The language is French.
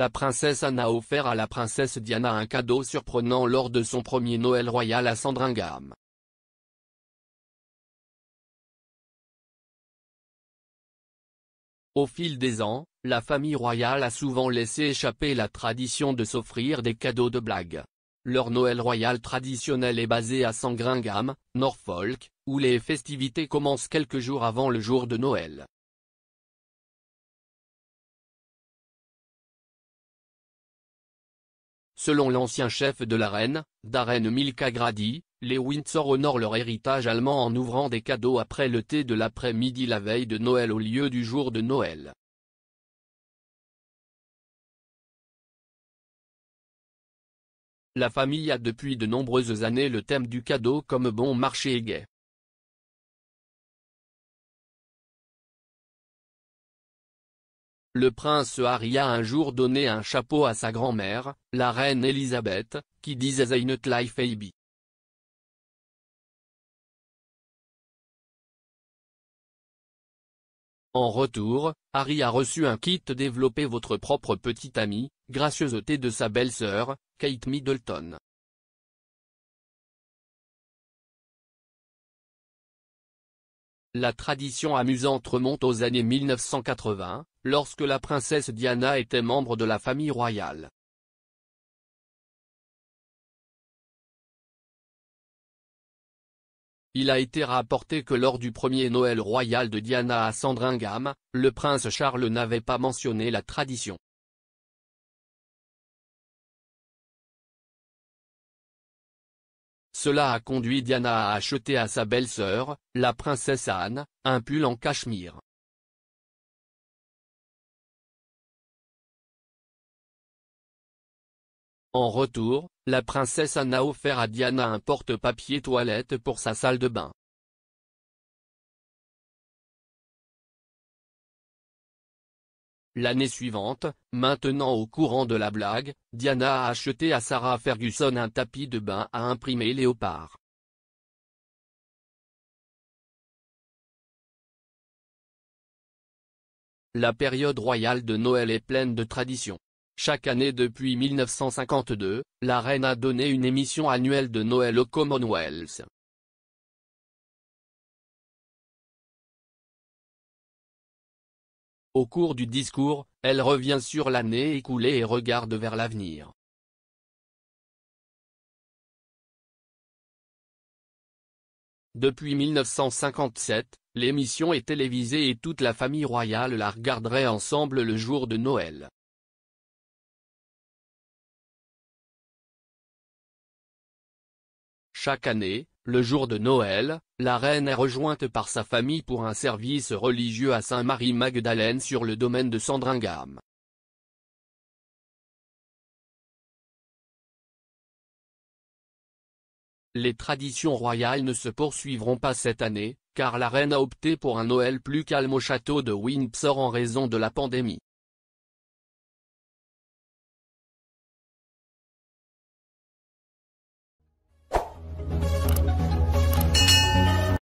la princesse Anne a offert à la princesse Diana un cadeau surprenant lors de son premier Noël royal à Sandringham. Au fil des ans, la famille royale a souvent laissé échapper la tradition de s'offrir des cadeaux de blague. Leur Noël royal traditionnel est basé à Sandringham, Norfolk, où les festivités commencent quelques jours avant le jour de Noël. Selon l'ancien chef de la reine, Darren Milka Grady, les Windsor honorent leur héritage allemand en ouvrant des cadeaux après le thé de l'après-midi la veille de Noël au lieu du jour de Noël. La famille a depuis de nombreuses années le thème du cadeau comme bon marché et gai. Le prince Harry a un jour donné un chapeau à sa grand-mère, la reine Elisabeth, qui disait not Life Baby. En retour, Harry a reçu un kit développé votre propre petit ami, gracieuseté de sa belle-sœur, Kate Middleton. La tradition amusante remonte aux années 1980, lorsque la princesse Diana était membre de la famille royale. Il a été rapporté que lors du premier Noël royal de Diana à Sandringham, le prince Charles n'avait pas mentionné la tradition. Cela a conduit Diana à acheter à sa belle-sœur, la princesse Anne, un pull en cachemire. En retour, la princesse Anne a offert à Diana un porte-papier toilette pour sa salle de bain. L'année suivante, maintenant au courant de la blague, Diana a acheté à Sarah Ferguson un tapis de bain à imprimer léopard. La période royale de Noël est pleine de traditions. Chaque année depuis 1952, la reine a donné une émission annuelle de Noël au Commonwealth. Au cours du discours, elle revient sur l'année écoulée et regarde vers l'avenir. Depuis 1957, l'émission est télévisée et toute la famille royale la regarderait ensemble le jour de Noël. Chaque année, le jour de Noël, la reine est rejointe par sa famille pour un service religieux à Saint-Marie-Magdalène sur le domaine de Sandringham. Les traditions royales ne se poursuivront pas cette année, car la reine a opté pour un Noël plus calme au château de Windsor en raison de la pandémie.